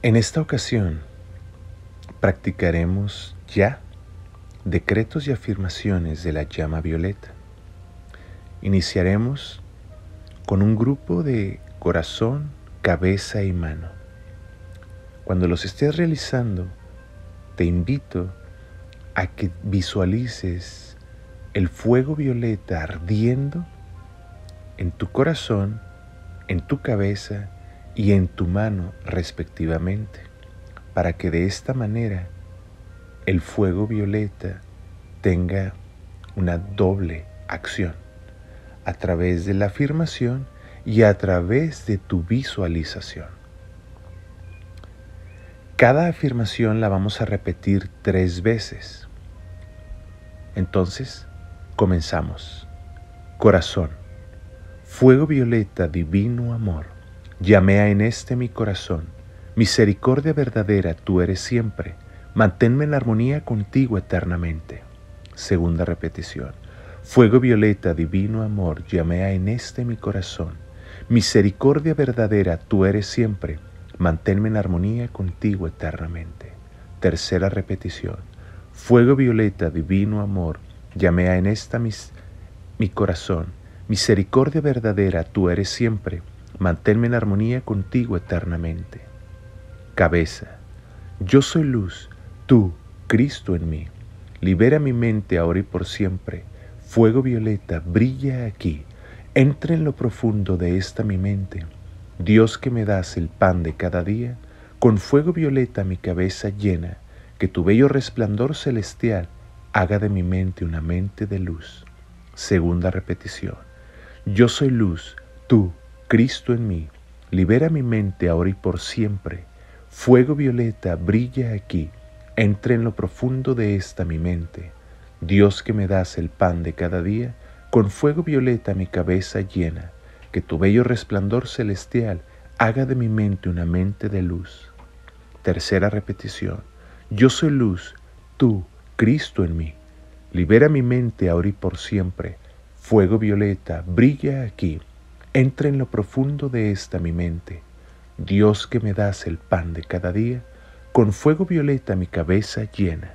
En esta ocasión practicaremos ya decretos y afirmaciones de la llama violeta. Iniciaremos con un grupo de corazón, cabeza y mano. Cuando los estés realizando, te invito a que visualices el fuego violeta ardiendo en tu corazón, en tu cabeza y en tu mano respectivamente, para que de esta manera el fuego violeta tenga una doble acción a través de la afirmación y a través de tu visualización. Cada afirmación la vamos a repetir tres veces. Entonces, comenzamos. Corazón, fuego violeta, divino amor Llamea en este mi corazón. Misericordia verdadera tú eres siempre. Manténme en armonía contigo eternamente. Segunda repetición. Fuego violeta, divino amor, llamé en este mi corazón. Misericordia verdadera tú eres siempre. Manténme en armonía contigo eternamente. Tercera repetición. Fuego violeta, divino amor, llamea en esta mi corazón. Misericordia verdadera tú eres siempre manténme en armonía contigo eternamente. Cabeza, yo soy luz, tú, Cristo en mí. Libera mi mente ahora y por siempre. Fuego violeta, brilla aquí. Entra en lo profundo de esta mi mente. Dios que me das el pan de cada día, con fuego violeta mi cabeza llena, que tu bello resplandor celestial haga de mi mente una mente de luz. Segunda repetición. Yo soy luz, tú, Cristo en mí, libera mi mente ahora y por siempre. Fuego violeta brilla aquí, entre en lo profundo de esta mi mente. Dios que me das el pan de cada día, con fuego violeta mi cabeza llena, que tu bello resplandor celestial haga de mi mente una mente de luz. Tercera repetición. Yo soy luz, tú, Cristo en mí. Libera mi mente ahora y por siempre. Fuego violeta, brilla aquí Entra en lo profundo de esta mi mente. Dios que me das el pan de cada día, con fuego violeta mi cabeza llena.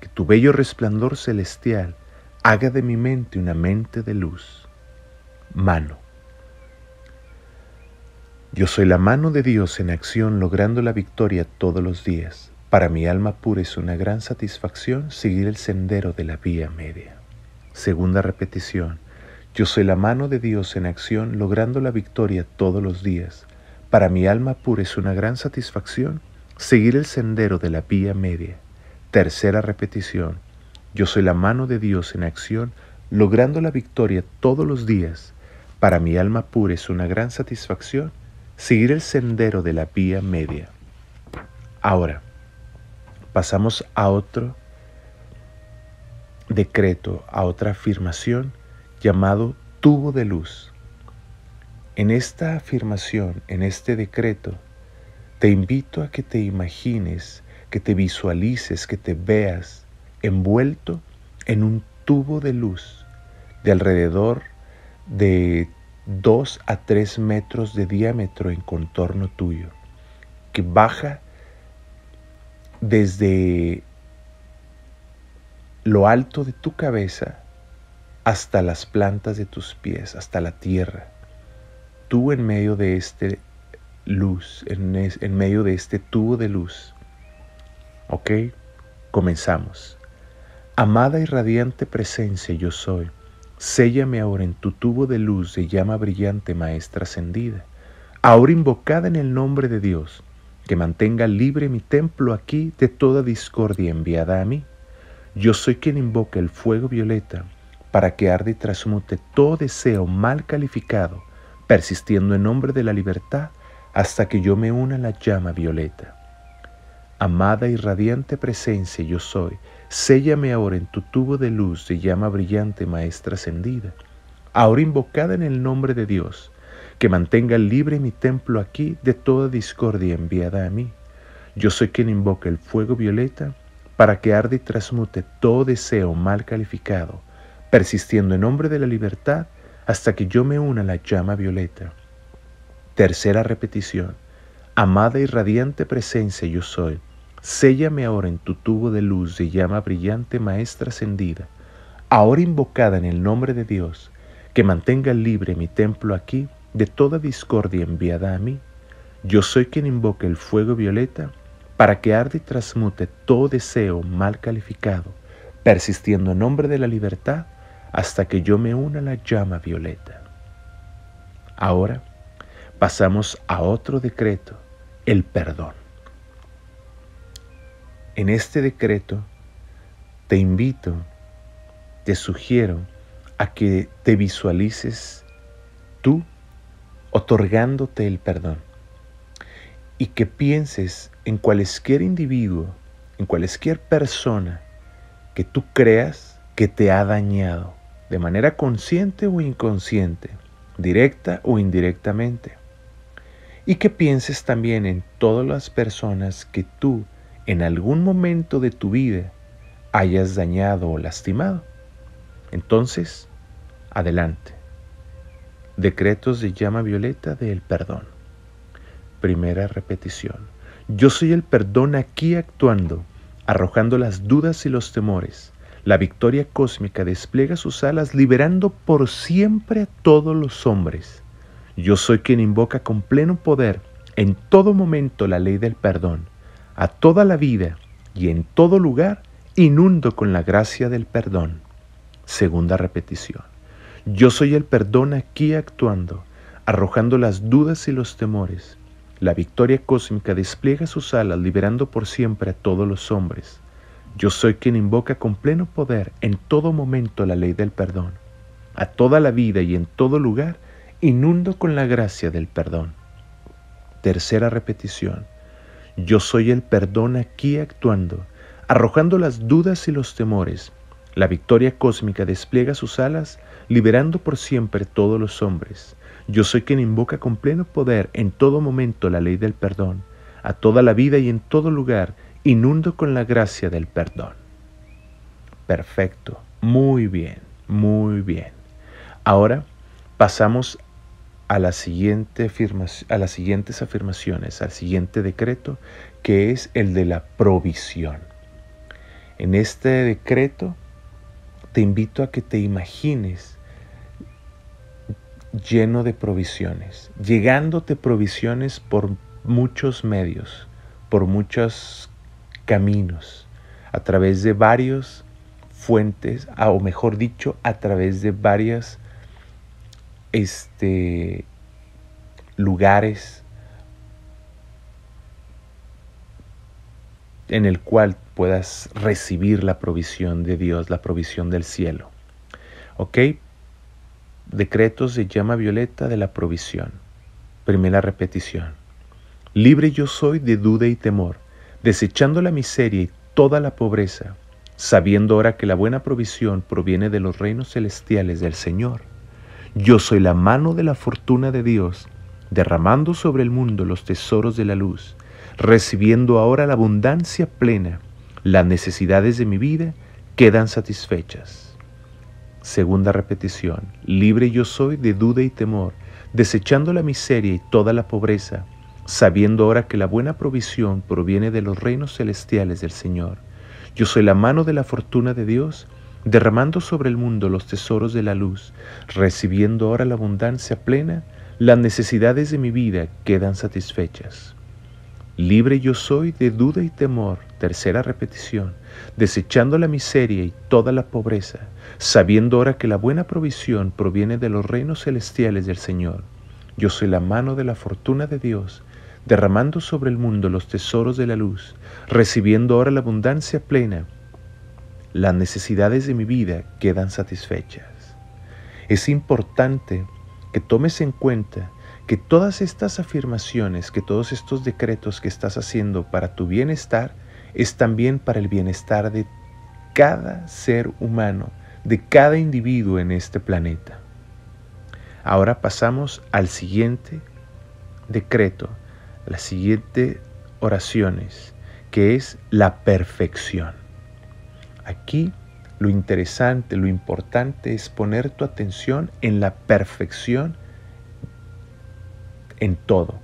Que tu bello resplandor celestial haga de mi mente una mente de luz. Mano. Yo soy la mano de Dios en acción logrando la victoria todos los días. Para mi alma pura es una gran satisfacción seguir el sendero de la vía media. Segunda repetición. Yo soy la mano de Dios en acción logrando la victoria todos los días. Para mi alma pura es una gran satisfacción seguir el sendero de la vía media. Tercera repetición. Yo soy la mano de Dios en acción logrando la victoria todos los días. Para mi alma pura es una gran satisfacción seguir el sendero de la vía media. Ahora, pasamos a otro decreto, a otra afirmación llamado tubo de luz. En esta afirmación, en este decreto, te invito a que te imagines, que te visualices, que te veas envuelto en un tubo de luz de alrededor de 2 a 3 metros de diámetro en contorno tuyo, que baja desde lo alto de tu cabeza hasta las plantas de tus pies, hasta la tierra. Tú en medio de este luz, en, en medio de este tubo de luz. ¿Ok? Comenzamos. Amada y radiante presencia yo soy. Séllame ahora en tu tubo de luz de llama brillante, maestra ascendida, ahora invocada en el nombre de Dios, que mantenga libre mi templo aquí de toda discordia enviada a mí. Yo soy quien invoca el fuego violeta para que arde y transmute todo deseo mal calificado, persistiendo en nombre de la libertad hasta que yo me una a la llama violeta. Amada y radiante presencia yo soy, séllame ahora en tu tubo de luz de llama brillante maestra ascendida, ahora invocada en el nombre de Dios, que mantenga libre mi templo aquí de toda discordia enviada a mí. Yo soy quien invoca el fuego violeta para que arde y transmute todo deseo mal calificado, persistiendo en nombre de la libertad hasta que yo me una a la llama violeta. Tercera repetición. Amada y radiante presencia yo soy, séllame ahora en tu tubo de luz de llama brillante maestra ascendida, ahora invocada en el nombre de Dios, que mantenga libre mi templo aquí de toda discordia enviada a mí. Yo soy quien invoca el fuego violeta para que arde y transmute todo deseo mal calificado, persistiendo en nombre de la libertad hasta que yo me una la llama violeta. Ahora pasamos a otro decreto, el perdón. En este decreto te invito, te sugiero a que te visualices tú otorgándote el perdón y que pienses en cualquier individuo, en cualquier persona que tú creas que te ha dañado de manera consciente o inconsciente, directa o indirectamente. Y que pienses también en todas las personas que tú en algún momento de tu vida hayas dañado o lastimado. Entonces, adelante. Decretos de llama violeta del perdón. Primera repetición. Yo soy el perdón aquí actuando, arrojando las dudas y los temores la victoria cósmica despliega sus alas liberando por siempre a todos los hombres. Yo soy quien invoca con pleno poder en todo momento la ley del perdón, a toda la vida y en todo lugar inundo con la gracia del perdón. Segunda repetición. Yo soy el perdón aquí actuando, arrojando las dudas y los temores. La victoria cósmica despliega sus alas liberando por siempre a todos los hombres. Yo soy quien invoca con pleno poder en todo momento la ley del perdón. A toda la vida y en todo lugar inundo con la gracia del perdón. Tercera repetición. Yo soy el perdón aquí actuando, arrojando las dudas y los temores. La victoria cósmica despliega sus alas, liberando por siempre todos los hombres. Yo soy quien invoca con pleno poder en todo momento la ley del perdón. A toda la vida y en todo lugar inundo con la gracia del perdón. Perfecto, muy bien, muy bien. Ahora pasamos a, a las siguientes afirmaciones, al siguiente decreto, que es el de la provisión. En este decreto te invito a que te imagines lleno de provisiones, llegándote provisiones por muchos medios, por muchas caminos, a través de varios fuentes, o mejor dicho, a través de varias este, lugares en el cual puedas recibir la provisión de Dios, la provisión del cielo. ¿Ok? Decreto se llama Violeta de la provisión. Primera repetición. Libre yo soy de duda y temor desechando la miseria y toda la pobreza, sabiendo ahora que la buena provisión proviene de los reinos celestiales del Señor. Yo soy la mano de la fortuna de Dios, derramando sobre el mundo los tesoros de la luz, recibiendo ahora la abundancia plena, las necesidades de mi vida quedan satisfechas. Segunda repetición, libre yo soy de duda y temor, desechando la miseria y toda la pobreza, sabiendo ahora que la buena provisión proviene de los reinos celestiales del Señor. Yo soy la mano de la fortuna de Dios, derramando sobre el mundo los tesoros de la luz, recibiendo ahora la abundancia plena, las necesidades de mi vida quedan satisfechas. Libre yo soy de duda y temor, tercera repetición, desechando la miseria y toda la pobreza, sabiendo ahora que la buena provisión proviene de los reinos celestiales del Señor. Yo soy la mano de la fortuna de Dios, derramando sobre el mundo los tesoros de la luz, recibiendo ahora la abundancia plena. Las necesidades de mi vida quedan satisfechas. Es importante que tomes en cuenta que todas estas afirmaciones, que todos estos decretos que estás haciendo para tu bienestar, es también para el bienestar de cada ser humano, de cada individuo en este planeta. Ahora pasamos al siguiente decreto las siguientes oraciones, que es la perfección. Aquí lo interesante, lo importante es poner tu atención en la perfección en todo.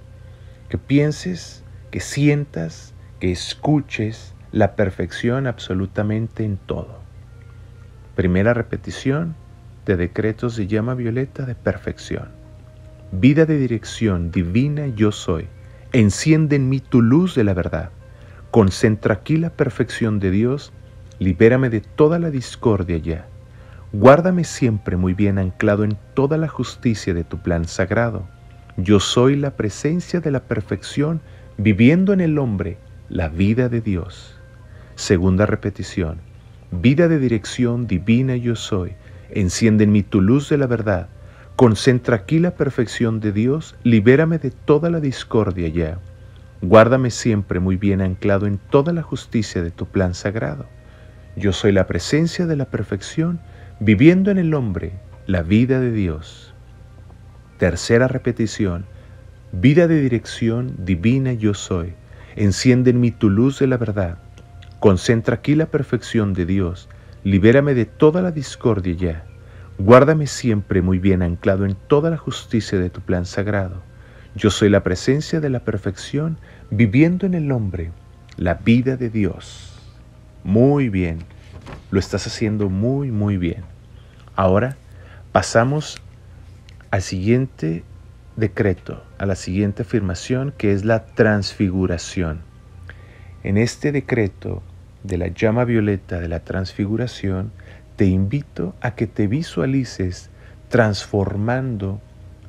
Que pienses, que sientas, que escuches la perfección absolutamente en todo. Primera repetición de decretos de llama violeta de perfección. Vida de dirección divina yo soy. Enciende en mí tu luz de la verdad. Concentra aquí la perfección de Dios. Libérame de toda la discordia ya. Guárdame siempre muy bien anclado en toda la justicia de tu plan sagrado. Yo soy la presencia de la perfección, viviendo en el hombre la vida de Dios. Segunda repetición. Vida de dirección divina yo soy. Enciende en mí tu luz de la verdad. Concentra aquí la perfección de Dios, libérame de toda la discordia ya. Guárdame siempre muy bien anclado en toda la justicia de tu plan sagrado. Yo soy la presencia de la perfección, viviendo en el hombre la vida de Dios. Tercera repetición. Vida de dirección divina yo soy. Enciende en mí tu luz de la verdad. Concentra aquí la perfección de Dios. Libérame de toda la discordia ya. Guárdame siempre muy bien anclado en toda la justicia de tu plan sagrado. Yo soy la presencia de la perfección viviendo en el hombre, la vida de Dios. Muy bien, lo estás haciendo muy, muy bien. Ahora pasamos al siguiente decreto, a la siguiente afirmación que es la transfiguración. En este decreto de la llama violeta de la transfiguración te invito a que te visualices transformando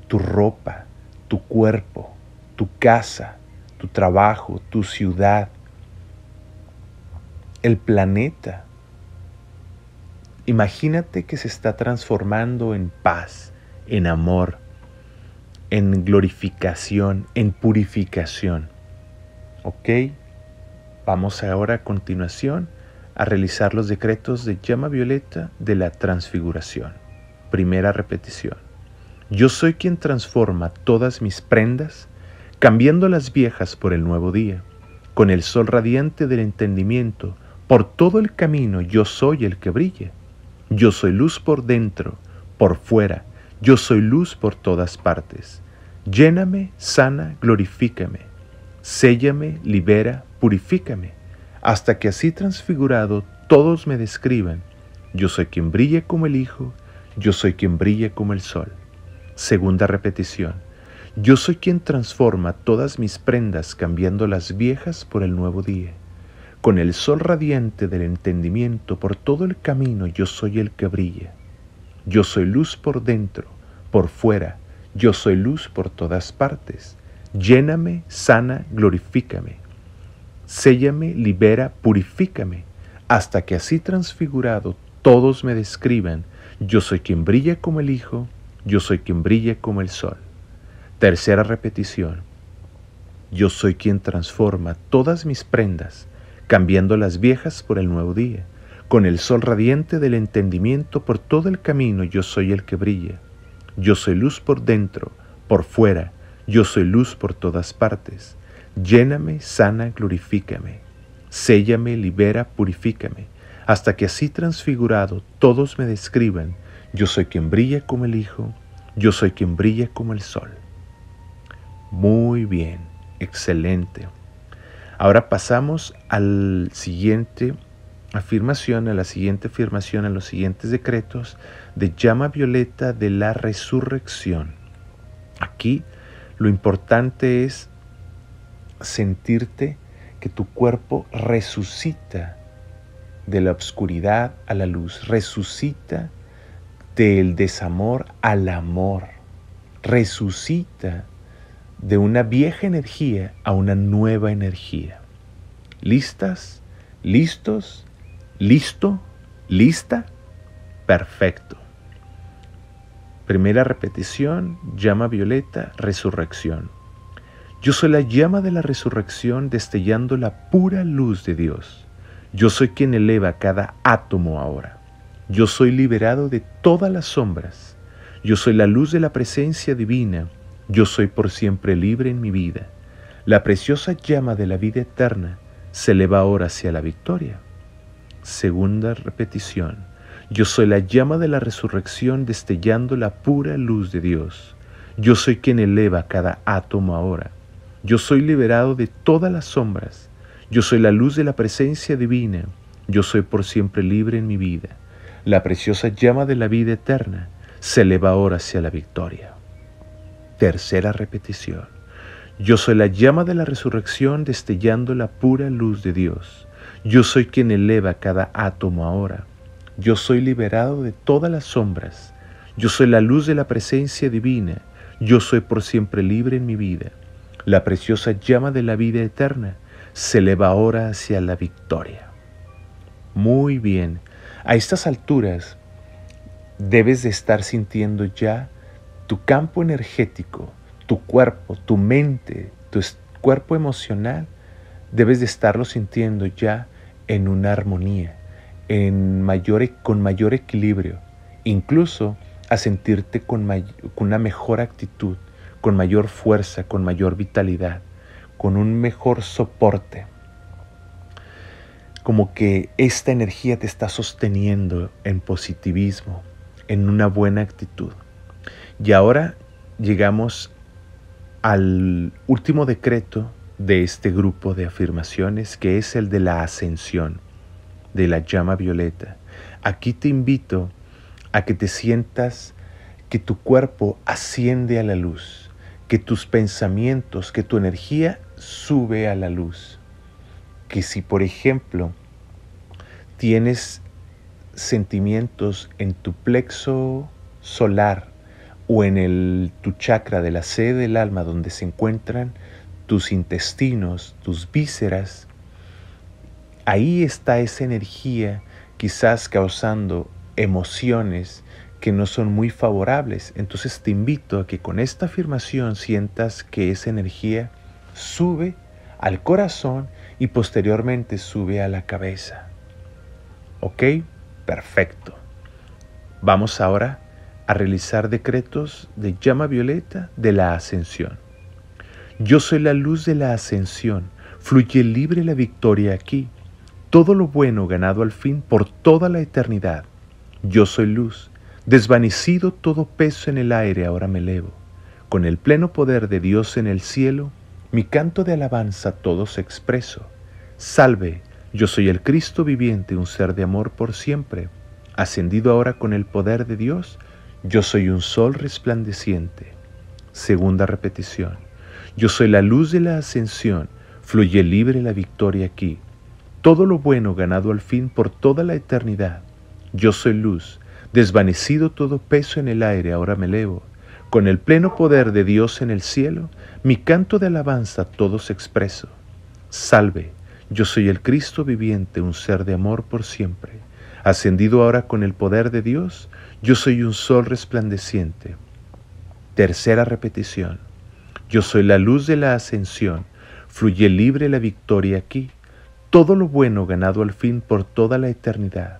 tu ropa, tu cuerpo, tu casa, tu trabajo, tu ciudad, el planeta. Imagínate que se está transformando en paz, en amor, en glorificación, en purificación. ¿Ok? Vamos ahora a continuación a realizar los decretos de llama violeta de la transfiguración. Primera repetición. Yo soy quien transforma todas mis prendas, cambiando las viejas por el nuevo día. Con el sol radiante del entendimiento, por todo el camino yo soy el que brille. Yo soy luz por dentro, por fuera, yo soy luz por todas partes. Lléname, sana, glorifícame. Séllame, libera, purifícame hasta que así transfigurado todos me describan, yo soy quien brilla como el Hijo, yo soy quien brilla como el Sol. Segunda repetición, yo soy quien transforma todas mis prendas cambiando las viejas por el nuevo día. Con el sol radiante del entendimiento por todo el camino yo soy el que brilla. Yo soy luz por dentro, por fuera, yo soy luz por todas partes. Lléname, sana, glorifícame. Séllame, libera, purifícame, hasta que así transfigurado todos me describan, yo soy quien brilla como el Hijo, yo soy quien brilla como el Sol. Tercera repetición, yo soy quien transforma todas mis prendas, cambiando las viejas por el nuevo día. Con el sol radiante del entendimiento por todo el camino yo soy el que brilla. Yo soy luz por dentro, por fuera, yo soy luz por todas partes. Lléname, sana, glorifícame. Séllame, libera, purifícame. Hasta que así transfigurado todos me describan, yo soy quien brilla como el Hijo, yo soy quien brilla como el sol. Muy bien, excelente. Ahora pasamos a la siguiente afirmación, a la siguiente afirmación, a los siguientes decretos de llama violeta de la resurrección. Aquí lo importante es sentirte que tu cuerpo resucita de la oscuridad a la luz, resucita del desamor al amor, resucita de una vieja energía a una nueva energía. ¿Listas? ¿Listos? ¿Listo? ¿Lista? Perfecto. Primera repetición, llama violeta, resurrección. Yo soy la llama de la resurrección destellando la pura luz de Dios. Yo soy quien eleva cada átomo ahora. Yo soy liberado de todas las sombras. Yo soy la luz de la presencia divina. Yo soy por siempre libre en mi vida. La preciosa llama de la vida eterna se eleva ahora hacia la victoria. Segunda repetición. Yo soy la llama de la resurrección destellando la pura luz de Dios. Yo soy quien eleva cada átomo ahora. Yo soy liberado de todas las sombras. Yo soy la luz de la presencia divina. Yo soy por siempre libre en mi vida. La preciosa llama de la vida eterna se eleva ahora hacia la victoria. Tercera repetición. Yo soy la llama de la resurrección destellando la pura luz de Dios. Yo soy quien eleva cada átomo ahora. Yo soy liberado de todas las sombras. Yo soy la luz de la presencia divina. Yo soy por siempre libre en mi vida. La preciosa llama de la vida eterna se eleva ahora hacia la victoria. Muy bien, a estas alturas debes de estar sintiendo ya tu campo energético, tu cuerpo, tu mente, tu cuerpo emocional, debes de estarlo sintiendo ya en una armonía, en mayor, e-, con mayor equilibrio, incluso a sentirte con una mejor actitud, con mayor fuerza, con mayor vitalidad, con un mejor soporte. Como que esta energía te está sosteniendo en positivismo, en una buena actitud. Y ahora llegamos al último decreto de este grupo de afirmaciones, que es el de la ascensión, de la llama violeta. Aquí te invito a que te sientas que tu cuerpo asciende a la luz que tus pensamientos, que tu energía sube a la luz. Que si, por ejemplo, tienes sentimientos en tu plexo solar o en el, tu chakra de la sede del alma donde se encuentran tus intestinos, tus vísceras, ahí está esa energía quizás causando emociones que no son muy favorables. Entonces te invito a que con esta afirmación sientas que esa energía sube al corazón y posteriormente sube a la cabeza. ¿Ok? Perfecto. Vamos ahora a realizar decretos de llama violeta de la ascensión. Yo soy la luz de la ascensión. Fluye libre la victoria aquí. Todo lo bueno ganado al fin por toda la eternidad. Yo soy luz Desvanecido todo peso en el aire, ahora me elevo. Con el pleno poder de Dios en el cielo, mi canto de alabanza todo todos expreso. Salve, yo soy el Cristo viviente, un ser de amor por siempre. Ascendido ahora con el poder de Dios, yo soy un sol resplandeciente. Segunda repetición. Yo soy la luz de la ascensión, fluye libre la victoria aquí. Todo lo bueno ganado al fin por toda la eternidad. Yo soy luz, Desvanecido todo peso en el aire, ahora me elevo. Con el pleno poder de Dios en el cielo, mi canto de alabanza todos expreso. Salve, yo soy el Cristo viviente, un ser de amor por siempre. Ascendido ahora con el poder de Dios, yo soy un sol resplandeciente. Tercera repetición. Yo soy la luz de la ascensión. Fluye libre la victoria aquí. Todo lo bueno ganado al fin por toda la eternidad.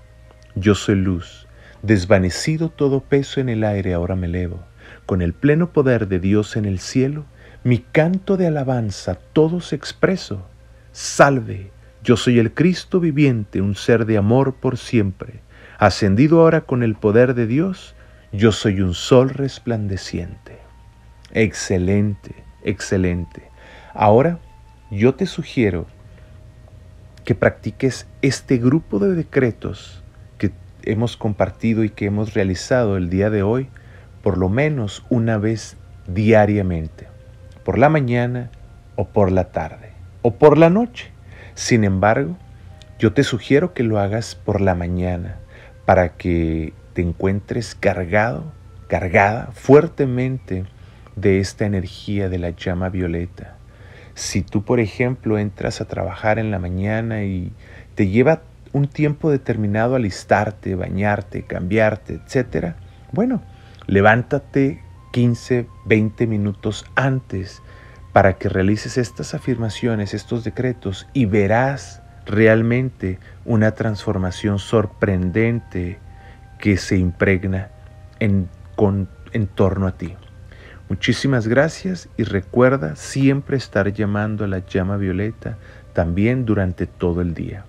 Yo soy luz Desvanecido todo peso en el aire ahora me elevo, con el pleno poder de Dios en el cielo, mi canto de alabanza todos expreso. Salve, yo soy el Cristo viviente, un ser de amor por siempre, ascendido ahora con el poder de Dios, yo soy un sol resplandeciente. Excelente, excelente. Ahora yo te sugiero que practiques este grupo de decretos hemos compartido y que hemos realizado el día de hoy por lo menos una vez diariamente, por la mañana o por la tarde o por la noche. Sin embargo, yo te sugiero que lo hagas por la mañana para que te encuentres cargado, cargada fuertemente de esta energía de la llama violeta. Si tú, por ejemplo, entras a trabajar en la mañana y te lleva un tiempo determinado alistarte, bañarte, cambiarte, etc., bueno, levántate 15, 20 minutos antes para que realices estas afirmaciones, estos decretos y verás realmente una transformación sorprendente que se impregna en, en torno a ti. Muchísimas gracias y recuerda siempre estar llamando a la llama violeta también durante todo el día.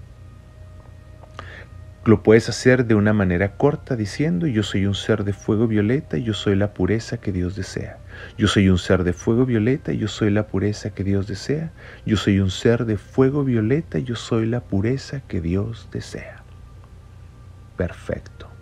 Lo puedes hacer de una manera corta diciendo, yo soy un ser de fuego violeta y yo soy la pureza que Dios desea. Yo soy un ser de fuego violeta y yo soy la pureza que Dios desea. Yo soy un ser de fuego violeta y yo soy la pureza que Dios desea. Perfecto.